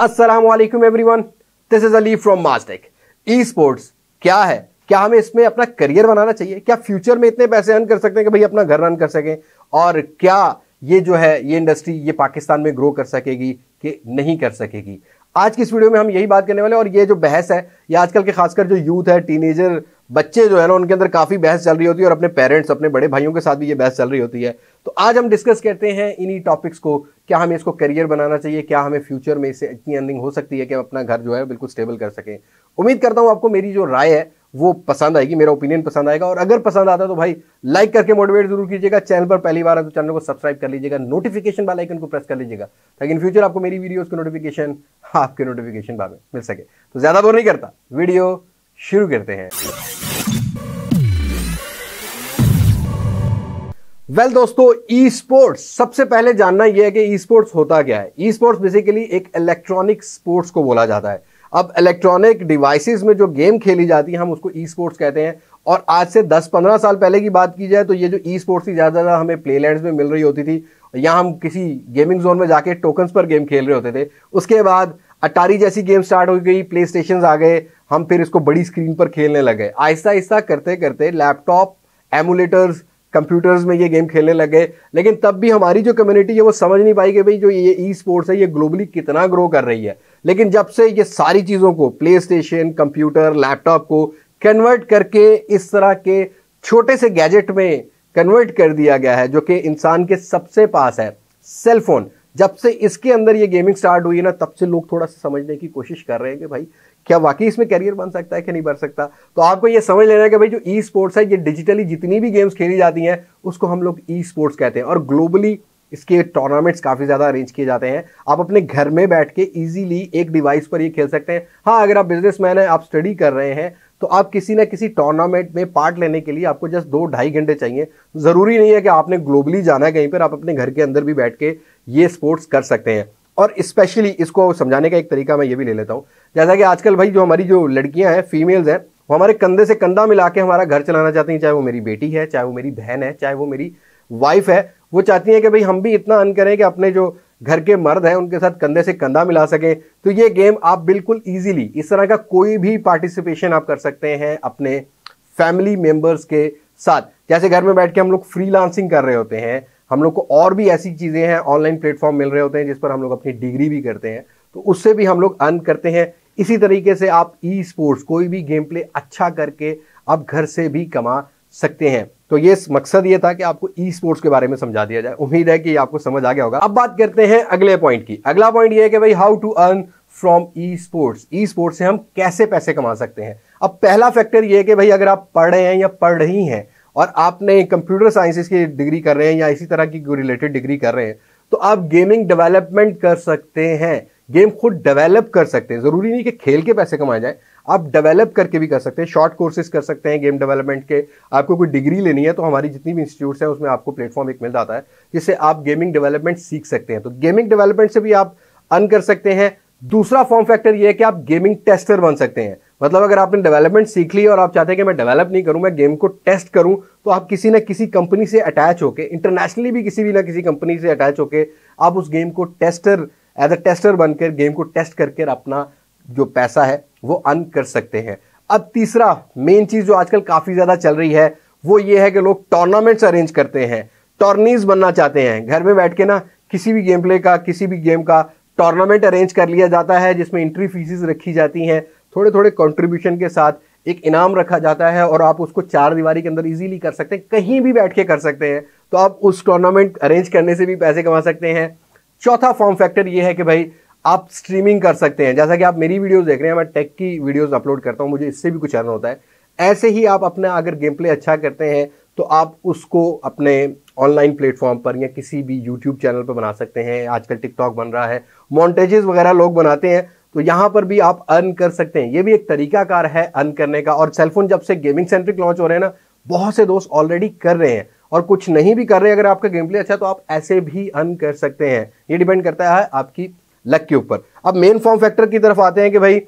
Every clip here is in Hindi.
वालेकुम everyone this is Ali from Mastek esports क्या है क्या हमें इसमें अपना करियर बनाना चाहिए क्या फ्यूचर में इतने पैसे अर्न कर सकते हैं कि भाई अपना घर रन कर सकें और क्या ये जो है ये इंडस्ट्री ये पाकिस्तान में ग्रो कर सकेगी कि नहीं कर सकेगी आज की इस वीडियो में हम यही बात करने वाले हैं और ये जो बहस है ये आजकल के खासकर जो यूथ है टीनेजर बच्चे जो है ना उनके अंदर काफ़ी बहस चल रही होती है और अपने पेरेंट्स अपने बड़े भाइयों के साथ भी ये बहस चल रही होती है तो आज हम डिस्कस करते हैं इन्हीं टॉपिक्स को क्या हमें इसको करियर बनाना चाहिए क्या हमें फ्यूचर में इससे इतनी अर्निंग हो सकती है कि हम अपना घर जो है बिल्कुल स्टेबल कर सकें उम्मीद करता हूँ आपको मेरी जो राय है वो पसंद आएगी मेरा ओपिनियन पसंद आएगा और अगर पसंद आता है तो भाई लाइक करके मोटिवेट जरूर कीजिएगा चैनल पर पहली बार है तो चैनल को सब्सक्राइब कर लीजिएगा नोटिफिकेशन वाला आइकन को प्रेस कर लीजिएगा ताकि इन फ्यूचर आपको मेरी वीडियोस की नोटिफिकेशन आपके नोटिफिकेशन बाद में मिल सके तो ज़्यादा बोर नहीं करता वीडियो शुरू करते हैं वेल well, दोस्तों ई स्पोर्ट्स सबसे पहले जानना यह है कि ई स्पोर्ट्स होता क्या है ई स्पोर्ट्स बेसिकली एक इलेक्ट्रॉनिक स्पोर्ट्स को बोला जाता है अब इलेक्ट्रॉनिक डिवाइसेस में जो गेम खेली जाती है हम उसको ई स्पोर्ट्स कहते हैं और आज से 10-15 साल पहले की बात की जाए तो ये जो ई स्पोर्ट्स थी ज़्यादा ज़्यादा हमें प्लेलैंड में मिल रही होती थी या हम किसी गेमिंग जोन में जाके टोकन्स पर गेम खेल रहे होते थे उसके बाद अटारी जैसी गेम स्टार्ट हो गई प्ले स्टेशन आ गए हम फिर इसको बड़ी स्क्रीन पर खेलने लगे आहिस्ता आहिस्ता करते करते लैपटॉप एमुलेटर्स कंप्यूटर्स में ये गेम खेलने लगे लेकिन तब भी हमारी जो कम्युनिटी है वो समझ नहीं पाई कि भाई जो ये ई स्पोर्ट्स है ये ग्लोबली कितना ग्रो कर रही है लेकिन जब से ये सारी चीज़ों को प्ले स्टेशन कंप्यूटर लैपटॉप को कन्वर्ट करके इस तरह के छोटे से गैजेट में कन्वर्ट कर दिया गया है जो कि इंसान के सबसे पास है सेलफोन जब से इसके अंदर ये गेमिंग स्टार्ट हुई है ना तब से लोग थोड़ा सा समझने की कोशिश कर रहे हैं कि भाई क्या वाकई इसमें कैरियर बन सकता है कि नहीं बन सकता तो आपको ये समझ लेना है कि भाई जो ई स्पोर्ट्स है ये डिजिटली जितनी भी गेम्स खेली जाती हैं उसको हम लोग ई स्पोर्ट्स कहते हैं और ग्लोबली इसके टूर्नामेंट्स काफ़ी ज़्यादा अरेंज किए जाते हैं आप अपने घर में बैठ के ईजीली एक डिवाइस पर ये खेल सकते हैं हाँ अगर आप बिजनेस हैं आप स्टडी कर रहे हैं तो आप किसी ना किसी टूर्नामेंट में पार्ट लेने के लिए आपको जस्ट दो ढाई घंटे चाहिए ज़रूरी नहीं है कि आपने ग्लोबली जाना है कहीं पर आप अपने घर के अंदर भी बैठ के ये स्पोर्ट्स कर सकते हैं और स्पेशली इसको समझाने का एक तरीका मैं ये भी ले लेता हूँ जैसा कि आजकल भाई जो हमारी जो लड़कियां हैं फीमेल्स हैं वो हमारे कंधे से कंधा मिला के हमारा घर चलाना चाहती हैं चाहे वो मेरी बेटी है चाहे वो मेरी बहन है चाहे वो मेरी वाइफ है वो चाहती हैं कि भाई हम भी इतना अन करें कि अपने जो घर के मर्द हैं उनके साथ कंधे से कंधा मिला सकें तो ये गेम आप बिल्कुल ईजिली इस तरह का कोई भी पार्टिसिपेशन आप कर सकते हैं अपने फैमिली मेम्बर्स के साथ जैसे घर में बैठ के हम लोग फ्री कर रहे होते हैं हम लोग को और भी ऐसी चीज़ें हैं ऑनलाइन प्लेटफॉर्म मिल रहे होते हैं जिस पर हम लोग अपनी डिग्री भी करते हैं तो उससे भी हम लोग अर्न करते हैं इसी तरीके से आप ई स्पोर्ट्स कोई भी गेम प्ले अच्छा करके आप घर से भी कमा सकते हैं तो ये मकसद ये था कि आपको ई स्पोर्ट्स के बारे में समझा दिया जाए उम्मीद है कि आपको समझ आ गया होगा अब बात करते हैं अगले पॉइंट की अगला पॉइंट ये है कि भाई how to earn from esports esports से हम कैसे पैसे कमा सकते हैं अब पहला फैक्टर ये है कि भाई अगर आप पढ़ रहे हैं या पढ़ रही हैं और आपने कंप्यूटर साइंसिस की डिग्री कर रहे हैं या इसी तरह की रिलेटेड डिग्री कर रहे हैं तो आप गेमिंग डेवलपमेंट कर सकते हैं गेम खुद डेवलप कर सकते हैं ज़रूरी नहीं कि खेल के पैसे कमाए जाए आप डेवलप करके भी कर सकते हैं शॉर्ट कोर्सेज कर सकते हैं गेम डेवलपमेंट के आपको कोई डिग्री लेनी है तो हमारी जितनी भी इंस्टीट्यूट्स हैं उसमें आपको प्लेटफॉर्म एक मिल जाता है जिससे आप गेमिंग डेवलपमेंट सीख सकते हैं तो गेमिंग डेवलपमेंट से भी आप अर्न कर सकते हैं दूसरा फॉर्म फैक्टर यह है कि आप गेमिंग टेस्टर बन सकते हैं मतलब अगर आपने डेवलपमेंट सीख ली और आप चाहते हैं कि मैं डेवलप नहीं करूं मैं गेम को टेस्ट करूं तो आप किसी ना किसी कंपनी से अटैच होकर इंटरनेशनली भी किसी भी ना किसी कंपनी से अटैच होकर आप उस गेम को टेस्टर एज अ टेस्टर बनकर गेम को टेस्ट करके अपना जो पैसा है वो अर्न कर सकते हैं अब तीसरा मेन चीज़ जो आजकल काफ़ी ज़्यादा चल रही है वो ये है कि लोग टूर्नामेंट्स अरेंज करते हैं टॉर्नीज बनना चाहते हैं घर में बैठ के ना किसी भी गेम प्ले का किसी भी गेम का टूर्नामेंट अरेंज कर लिया जाता है जिसमें एंट्री फीसिस रखी जाती हैं थोड़े थोड़े कंट्रीब्यूशन के साथ एक इनाम रखा जाता है और आप उसको चार दीवारी के अंदर इजीली कर सकते हैं कहीं भी बैठ के कर सकते हैं तो आप उस टूर्नामेंट अरेंज करने से भी पैसे कमा सकते हैं चौथा फॉर्म फैक्टर ये है कि भाई आप स्ट्रीमिंग कर सकते हैं जैसा कि आप मेरी वीडियोस देख रहे हैं मैं टेक की वीडियोस अपलोड करता हूं मुझे इससे भी कुछ अर्न होता है ऐसे ही आप अपना अगर गेम प्ले अच्छा करते हैं तो आप उसको अपने ऑनलाइन प्लेटफॉर्म पर या किसी भी यूट्यूब चैनल पर बना सकते हैं आजकल टिकटॉक बन रहा है मॉन्टेजेस वगैरह लोग बनाते हैं तो यहाँ पर भी आप अर्न कर सकते हैं ये भी एक तरीकाकार है अर्न करने का और सेलफोन जब से गेमिंग सेंट्रिक लॉन्च हो रहे हैं ना बहुत से दोस्त ऑलरेडी कर रहे हैं और कुछ नहीं भी कर रहे अगर आपका गेम प्ले अच्छा तो आप ऐसे भी अन कर सकते हैं ये डिपेंड करता है आपकी लक के ऊपर अब मेन फॉर्म फैक्टर की तरफ आते हैं कि भाई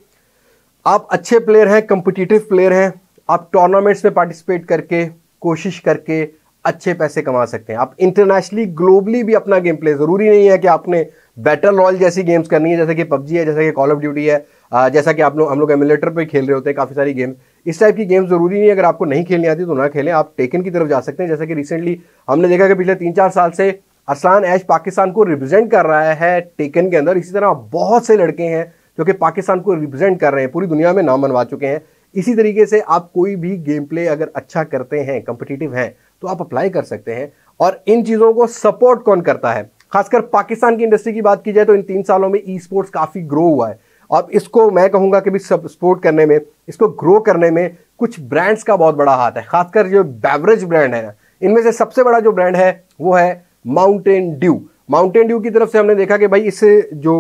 आप अच्छे प्लेयर हैं कंपिटिटिव प्लेयर हैं आप टूर्नामेंट्स में पार्टिसिपेट करके कोशिश करके अच्छे पैसे कमा सकते हैं आप इंटरनेशनली ग्लोबली भी अपना गेम प्ले ज़रूरी नहीं है कि आपने बैटल रॉयल जैसी गेम्स करनी है जैसे कि पबजी है जैसे कि कॉल ऑफ ड्यूटी है जैसा कि आप लोग हम लोग एमुलेटर पर खेल रहे होते हैं काफ़ी सारी गेम इस टाइप की गेम जरूरी नहीं है अगर आपको नहीं खेलनी आती तो ना खेलें आप टेकन की तरफ जा सकते हैं जैसे कि रिसेंटली हमने देखा कि पिछले तीन चार साल से असलान ऐश पाकिस्तान को रिप्रेजेंट कर रहा है टेकन के अंदर इसी तरह बहुत से लड़के हैं जो कि पाकिस्तान को रिप्रेजेंट कर रहे हैं पूरी दुनिया में नाम बनवा चुके हैं इसी तरीके से आप कोई भी गेम प्ले अगर अच्छा करते हैं कंपिटिटिव हैं तो आप अप्लाई कर सकते हैं और इन चीज़ों को सपोर्ट कौन करता है खासकर पाकिस्तान की इंडस्ट्री की बात की जाए तो इन तीन सालों में ई स्पोर्ट्स काफ़ी ग्रो हुआ है अब इसको मैं कहूँगा कि भी सपोर्ट करने में इसको ग्रो करने में कुछ ब्रांड्स का बहुत बड़ा हाथ है खासकर जो बेवरेज ब्रांड है इनमें से सबसे बड़ा जो ब्रांड है वो है माउंटेन ड्यू माउंटेन ड्यू की तरफ से हमने देखा कि भाई इस जो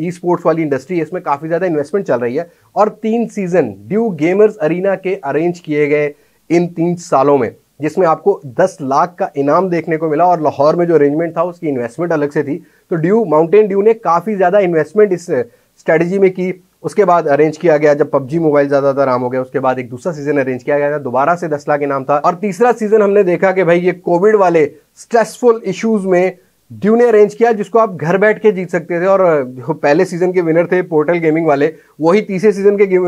ई स्पोर्ट्स वाली इंडस्ट्री है इसमें काफ़ी ज़्यादा इन्वेस्टमेंट चल रही है और तीन सीज़न ड्यू गेमर्स अरीना के अरेंज किए गए इन तीन सालों में जिसमें आपको 10 लाख का इनाम देखने को मिला और लाहौर में जो अरेंजमेंट था उसकी इन्वेस्टमेंट अलग से थी तो ड्यू माउंटेन ड्यू ने काफ़ी ज़्यादा इन्वेस्टमेंट इस स्ट्रैटेजी में की उसके बाद अरेंज किया गया जब पबजी मोबाइल ज्यादातर आराम हो गया उसके बाद एक दूसरा सीजन अरेंज किया गया था दोबारा से दस लाख इनाम था और तीसरा सीजन हमने देखा कि भाई ये कोविड वाले स्ट्रेसफुल इश्यूज में ड्यू ने अरेंज किया जिसको आप घर बैठ के जीत सकते थे और जो पहले सीजन के विनर थे पोर्टल गेमिंग वाले वही तीसरे सीजन के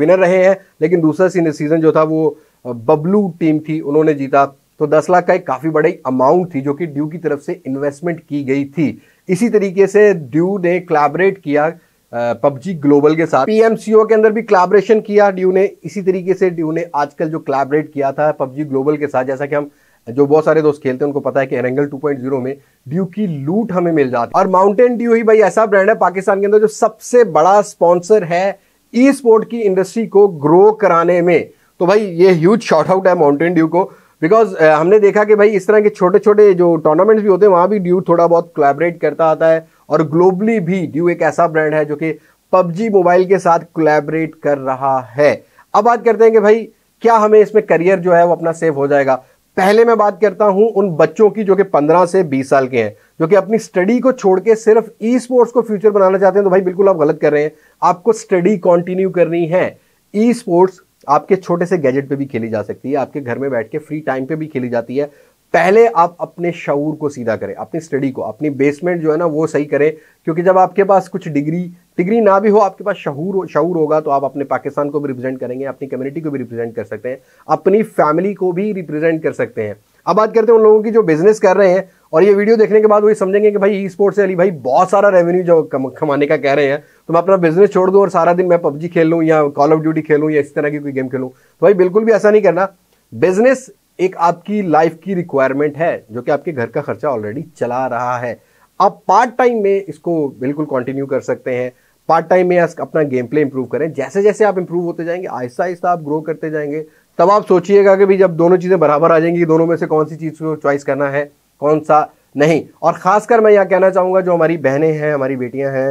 विनर रहे हैं लेकिन दूसरा सीजन जो था वो बबलू टीम थी उन्होंने जीता तो दस लाख का एक काफ़ी बड़ी अमाउंट थी जो कि ड्यू की तरफ से इन्वेस्टमेंट की गई थी इसी तरीके से ड्यू ने कलेबरेट किया पबजी ग्लोबल के साथ पीएमसीओ के अंदर भी क्लाबरेशन किया ड्यू ने इसी तरीके से ड्यू ने आजकल जो क्लाबरेट किया था पबजी ग्लोबल के साथ जैसा कि हम जो बहुत सारे दोस्त खेलते हैं उनको पता है कि एरेंगल 2.0 में ड्यू की लूट हमें मिल जाती है और माउंटेन ड्यू ही भाई ऐसा ब्रांड है पाकिस्तान के अंदर जो सबसे बड़ा स्पॉन्सर है ई स्पोर्ट की इंडस्ट्री को ग्रो कराने में तो भाई ये ह्यूज शॉर्ट आउट है माउंटेन ड्यू को बिकॉज हमने देखा कि भाई इस तरह के छोटे छोटे जो टूर्नामेंट्स भी होते हैं वहाँ भी ड्यू थोड़ा बहुत क्लाबरेट करता आता है और ग्लोबली भी ड्यू एक ऐसा ब्रांड है जो कि पबजी मोबाइल के साथ कोलेबरेट कर रहा है अब बात करते हैं कि भाई क्या हमें इसमें करियर जो है वो अपना सेव हो जाएगा पहले मैं बात करता हूं उन बच्चों की जो कि 15 से 20 साल के हैं जो कि अपनी स्टडी को छोड़ के सिर्फ ई स्पोर्ट्स को फ्यूचर बनाना चाहते हैं तो भाई बिल्कुल आप गलत कर रहे हैं आपको स्टडी कंटिन्यू करनी है ई स्पोर्ट्स आपके छोटे से गैजेट पे भी खेली जा सकती है आपके घर में बैठ के फ्री टाइम पे भी खेली जाती है पहले आप अपने शऊर को सीधा करें अपनी स्टडी को अपनी बेसमेंट जो है ना वो सही करें क्योंकि जब आपके पास कुछ डिग्री डिग्री ना भी हो आपके पास शहूर शहूर होगा तो आप अपने पाकिस्तान को भी रिप्रेजेंट करेंगे अपनी कम्युनिटी को भी रिप्रेजेंट कर सकते हैं अपनी फैमिली को भी रिप्रेजेंट कर सकते हैं अब बात करते हैं उन लोगों की जो बिजनेस कर रहे हैं और ये वीडियो देखने के बाद वही समझेंगे कि भाई ई स्पोर्ट्स से अली भाई बहुत सारा रेवेन्यू जो कम, कमाने का कह रहे हैं तो मैं अपना बिजनेस छोड़ दूँ और सारा दिन मैं पबजी खेल लूँ या कॉल ऑफ ड्यूटी खेलूँ या इस तरह की कोई गेम खेलूँ तो भाई बिल्कुल भी ऐसा नहीं करना बिजनेस एक आपकी लाइफ की रिक्वायरमेंट है जो कि आपके घर का खर्चा ऑलरेडी चला रहा है आप पार्ट टाइम में इसको बिल्कुल कंटिन्यू कर सकते हैं पार्ट टाइम में अपना गेम प्ले इंप्रूव करें जैसे जैसे आप इंप्रूव होते जाएंगे आहिस्ता आहिस्ता आप ग्रो करते जाएंगे तब आप सोचिएगा कि भाई जब दोनों चीज़ें बराबर आ जाएंगी दोनों में से कौन सी चीज़ को चॉइस करना है कौन सा नहीं और ख़ासकर मैं यहाँ कहना चाहूँगा जो हमारी बहनें हैं हमारी बेटियाँ हैं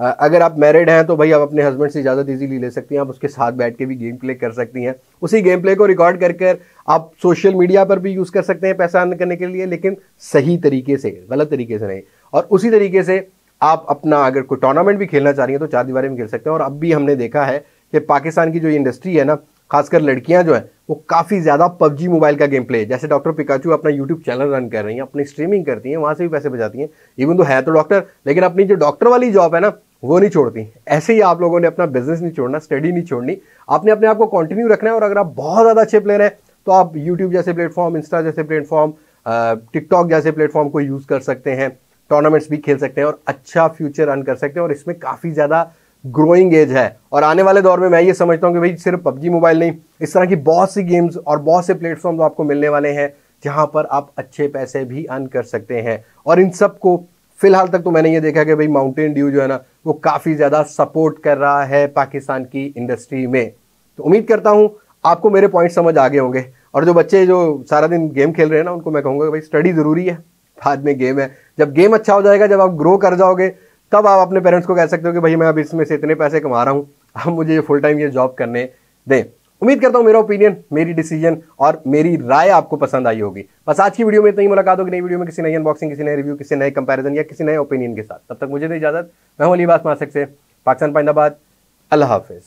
अगर आप मैरिड हैं तो भाई आप अपने हस्बैंड से इजाज़त ईजीली ले सकती हैं आप उसके साथ बैठ के भी गेम प्ले कर सकती हैं उसी गेम प्ले को रिकॉर्ड कर कर आप सोशल मीडिया पर भी यूज़ कर सकते हैं पैसा अर्न करने के लिए लेकिन सही तरीके से गलत तरीके से नहीं और उसी तरीके से आप अपना अगर कोई टूर्नामेंट भी खेलना चाह रही हैं तो चार दीवारी में खेल सकते हैं और अब भी हमने देखा है कि पाकिस्तान की जो इंडस्ट्री है ना खासकर लड़कियां जो है वो काफ़ी ज़्यादा पबजी मोबाइल का गेम प्ले है जैसे डॉक्टर पिकाचू अपना यूट्यूब चैनल रन कर रही हैं अपनी स्ट्रीमिंग करती हैं वहाँ से भी पैसे बचाती हैं इवन तो है तो डॉक्टर लेकिन अपनी जो डॉक्टर वाली जॉब है ना वो नहीं छोड़ती ऐसे ही आप लोगों ने अपना बिजनेस नहीं छोड़ना स्टडी नहीं छोड़नी आपने अपने आप को कंटिन्यू रखना है और अगर आप बहुत ज़्यादा अच्छे प्लेयर हैं तो आप यूट्यूब जैसे प्लेटफॉर्म इंस्टा जैसे प्लेटफॉर्म टिकटॉक जैसे प्लेटफॉर्म को यूज़ कर सकते हैं टूर्नामेंट्स भी खेल सकते हैं और अच्छा फ्यूचर अर्न कर सकते हैं और इसमें काफ़ी ज़्यादा ग्रोइंग एज है और आने वाले दौर में मैं ये समझता हूँ कि भाई सिर्फ पबजी मोबाइल नहीं इस तरह की बहुत सी गेम्स और बहुत से प्लेटफॉर्म्स आपको मिलने वाले हैं जहाँ पर आप अच्छे पैसे भी अर्न कर सकते हैं और इन सब को फिलहाल तक तो मैंने ये देखा कि भाई माउंटेन ड्यू जो है ना वो काफ़ी ज़्यादा सपोर्ट कर रहा है पाकिस्तान की इंडस्ट्री में तो उम्मीद करता हूँ आपको मेरे पॉइंट समझ आगे होंगे और जो बच्चे जो सारा दिन गेम खेल रहे हैं ना उनको मैं कहूँगा भाई स्टडी ज़रूरी है बाद में गेम है जब गेम अच्छा हो जाएगा जब आप ग्रो कर जाओगे तब आप अपने पेरेंट्स को कह सकते हो कि भाई मैं अब इसमें से इतने पैसे कमा रहा हूँ अब मुझे ये फुल टाइम ये जॉब करने दें उम्मीद करता हूँ मेरा ओपिनियन मेरी डिसीजन और मेरी राय आपको पसंद आई होगी बस आज की वीडियो में इतनी मुलाकात होगी नई वीडियो में किसी नई अनबॉक्सिंग किसी नए रिव्यू किसी नए कंपैरिजन या किसी नए ओपिनियन के साथ तब तक मुझे नहीं इजाजत मैं हूँ बात मासक सकते पाकिस्तान पाइंदाबाद अल्लाह हाफिज़